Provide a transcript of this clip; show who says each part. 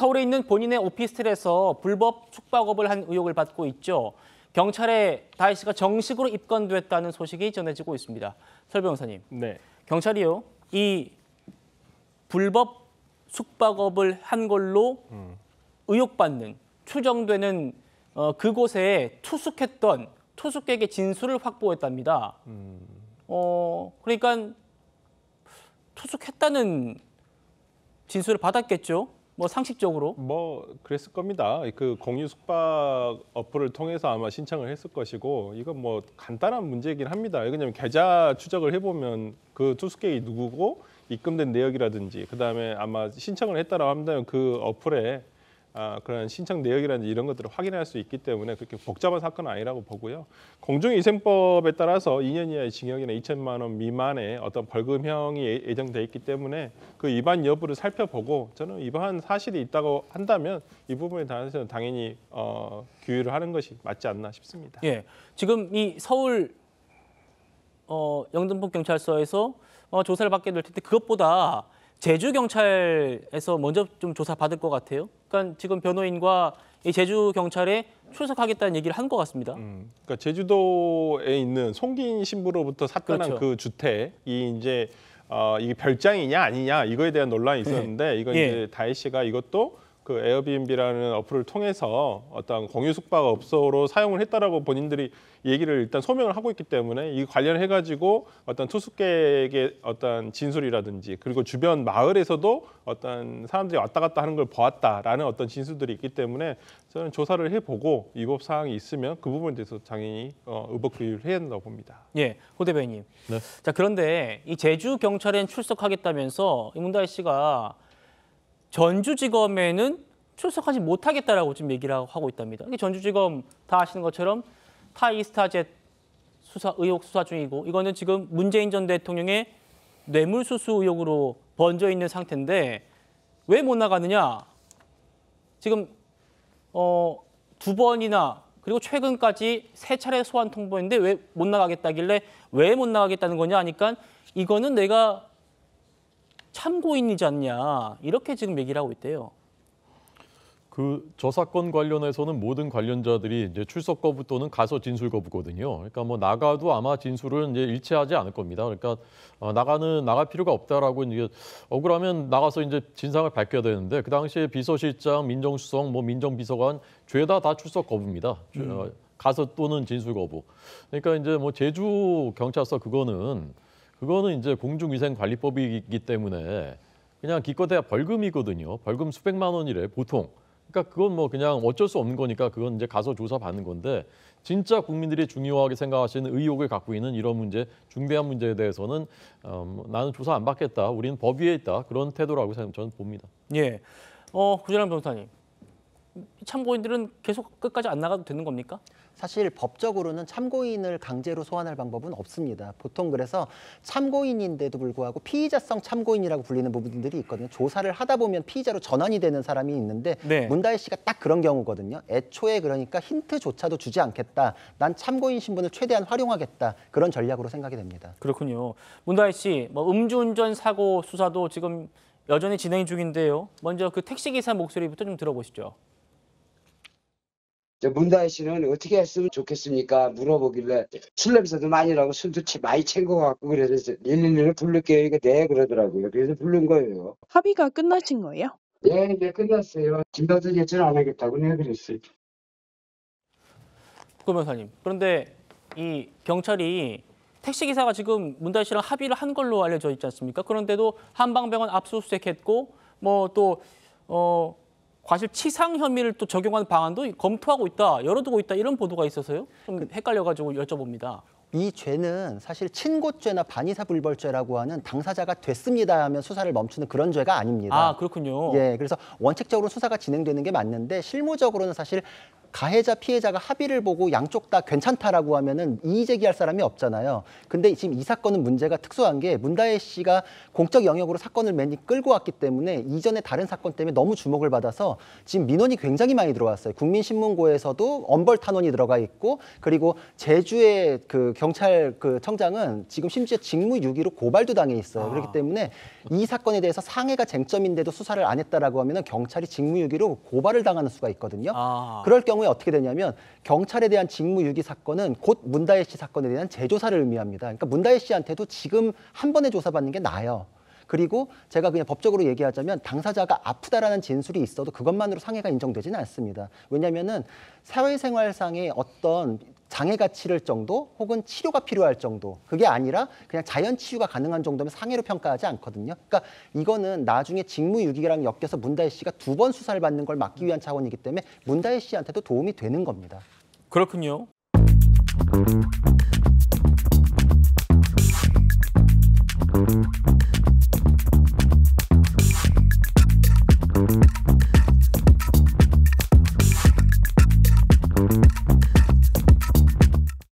Speaker 1: 서울에 있는 본인의 오피스텔에서 불법 숙박업을 한 의혹을 받고 있죠. 경찰에 다혜 씨가 정식으로 입건됐다는 소식이 전해지고 있습니다. 설병사님 네. 경찰이요 이 불법 숙박업을 한 걸로 음. 의혹받는 추정되는 어, 그곳에 투숙했던 투숙객의 진술을 확보했답니다. 음. 어, 그러니까
Speaker 2: 투숙했다는 진술을 받았겠죠. 뭐 상식적으로 뭐 그랬을 겁니다. 그 공유 숙박 어플을 통해서 아마 신청을 했을 것이고 이건 뭐 간단한 문제이긴 합니다. 왜냐하면 계좌 추적을 해보면 그 투숙객이 누구고 입금된 내역이라든지 그 다음에 아마 신청을 했다라고 한다면 그 어플에 아, 그런 신청 내역이라든지 이런 것들을 확인할 수 있기 때문에 그렇게 복잡한 사건은 아니라고 보고요. 공중위생법에 따라서 2년 이하의 징역이나 2천만 원 미만의 어떤 벌금형이 예, 예정돼 있기 때문에 그 위반 여부를 살펴보고 저는 위반 사실이 있다고 한다면 이 부분에 대해서는 당연히 어, 규율을 하는 것이 맞지 않나 싶습니다. 예, 지금 이 서울 어, 영등포 경찰서에서
Speaker 1: 어, 조사를 받게 될 텐데 그것보다 제주 경찰에서 먼저 좀 조사 받을 것 같아요. 그러니까 지금 변호인과 이 제주 경찰에 출석하겠다는 얘기를 한 것 같습니다. 음,
Speaker 2: 그러니까 제주도에 있는 송기인 신부로부터 삭감한 그렇죠. 그 주택이 이제 어, 이게 별장이냐 아니냐 이거에 대한 논란이 있었는데 네. 이건 예. 이제 다혜 씨가 이것도 그 에어비앤비라는 어플을 통해서 어떤 공유 숙박업소로 사용을 했다라고 본인들이 얘기를 일단 소명을 하고 있기 때문에 이 관련해 가지고 어떤 투숙객의 어떤 진술이라든지 그리고 주변 마을에서도 어떤 사람들이 왔다 갔다 하는 걸 보았다라는 어떤 진술들이 있기 때문에 저는 조사를 해보고 위법 사항이 있으면 그 부분에 대해서 당연히 어, 의복 부위를 해야 된다고 봅니다.
Speaker 1: 예, 호 대변인. 네. 자 그런데 이 제주 경찰엔 출석하겠다면서 이문달 씨가 전주지검에는 출석하지 못하겠다라고 지금 얘기를 하고 있답니다. 전주지검 다 아시는 것처럼 타이스타젯 수사 의혹 수사 중이고 이거는 지금 문재인 전 대통령의 뇌물수수 의혹으로 번져 있는 상태인데 왜 못 나가느냐? 지금 어, 두 번이나 그리고 최근까지 세 차례 소환 통보했는데 왜 못 나가겠다길래 왜 못 나가겠다는 거냐 하니까 이거는 내가 참고인이지 않냐 이렇게 지금 얘기를 하고 있대요.
Speaker 3: 그저 사건 관련해서는 모든 관련자들이 이제 출석 거부 또는 가서 진술 거부거든요. 그러니까 뭐 나가도 아마 진술은 이제 일치하지 않을 겁니다. 그러니까 어, 나가는 나갈 필요가 없다라고 이제 억울하면 나가서 이제 진상을 밝혀야 되는데 그 당시에 비서실장, 민정수석, 뭐 민정비서관 죄다 다 출석 거부입니다. 음. 어, 가서 또는 진술 거부. 그러니까 이제 뭐 제주 경찰서 그거는. 그거는 이제 공중위생관리법이기 때문에 그냥 기껏해야 벌금이거든요. 벌금 수백만 원이래 보통. 그러니까 그건 뭐 그냥 어쩔 수 없는 거니까 그건 이제 가서 조사받는 건데 진짜 국민들이 중요하게 생각하시는 의혹을 갖고 있는 이런 문제, 중대한 문제에 대해서는 음, 나는 조사 안 받겠다, 우리는 법 위에 있다 그런 태도라고 저는 봅니다.
Speaker 1: 예, 어 구준환
Speaker 4: 변호사님. 참고인들은 계속 끝까지 안 나가도 되는 겁니까? 사실 법적으로는 참고인을 강제로 소환할 방법은 없습니다. 보통 그래서 참고인인데도 불구하고 피의자성 참고인이라고 불리는 부분들이 있거든요. 조사를 하다 보면 피의자로 전환이 되는 사람이 있는데 네. 문다혜 씨가 딱 그런 경우거든요. 애초에 그러니까 힌트조차도 주지 않겠다. 난 참고인 신분을 최대한 활용하겠다. 그런 전략으로 생각이 됩니다. 그렇군요.
Speaker 1: 문다혜 씨, 뭐 음주운전 사고 수사도 지금 여전히 진행 중인데요. 먼저 그 택시기사 목소리부터
Speaker 4: 좀 들어보시죠. 문다혜 씨는 어떻게 했으면 좋겠습니까? 물어보길래 술 냄새도 많이 나고 술도 많이 챙겨갖고 그래서 일일이를 부를게요. 이거네 그러더라고요. 그래서 부른 거예요.
Speaker 1: 합의가 끝나신 거예요? 네, 예, 이 끝났어요.
Speaker 4: 김다수 제출 안 하겠다고 내가 그랬어요.
Speaker 1: 변호사님, 그런데 이 경찰이 택시기사가 지금 문다혜 씨랑 합의를 한 걸로 알려져 있지 않습니까? 그런데도 한방병원 압수수색했고 뭐 또 어, 과실치상 혐의를 또 적용하는 방안도 검토하고 있다, 열어두고 있다 이런 보도가 있어서요. 좀 그 헷갈려가지고 여쭤봅니다.
Speaker 4: 이 죄는 사실 친고죄나 반의사불벌죄라고 하는 당사자가 됐습니다 하면 수사를 멈추는 그런 죄가 아닙니다. 아 그렇군요. 예, 그래서 원칙적으로 수사가 진행되는 게 맞는데 실무적으로는 사실 가해자 피해자가 합의를 보고 양쪽 다 괜찮다라고 하면은 이의 제기할 사람이 없잖아요. 근데 지금 이 사건은 문제가 특수한 게 문다혜 씨가 공적 영역으로 사건을 맨이 끌고 왔기 때문에 이전에 다른 사건 때문에 너무 주목을 받아서 지금 민원이 굉장히 많이 들어왔어요. 국민신문고에서도 엄벌 탄원이 들어가 있고 그리고 제주의 그 경찰 그 청장은 지금 심지어 직무유기로 고발도 당해 있어요. 그렇기 아. 때문에 이 사건에 대해서 상해가 쟁점인데도 수사를 안 했다라고 하면은 경찰이 직무유기로 고발을 당하는 수가 있거든요. 아. 그럴 경우 경우에 어떻게 되냐면 경찰에 대한 직무유기 사건은 곧 문다혜 씨 사건에 대한 재조사를 의미합니다. 그러니까 문다혜 씨한테도 지금 한 번에 조사받는 게 나아요. 그리고 제가 그냥 법적으로 얘기하자면 당사자가 아프다라는 진술이 있어도 그것만으로 상해가 인정되지는 않습니다. 왜냐면은 사회생활상의 어떤 장애가 치를 정도 혹은 치료가 필요할 정도 그게 아니라 그냥 자연 치유가 가능한 정도면 상해로 평가하지 않거든요. 그러니까 이거는 나중에 직무유기랑 엮여서 문다혜 씨가 두 번 수사를 받는 걸 막기 위한 차원이기 때문에 문다혜 씨한테도 도움이 되는 겁니다. 그렇군요.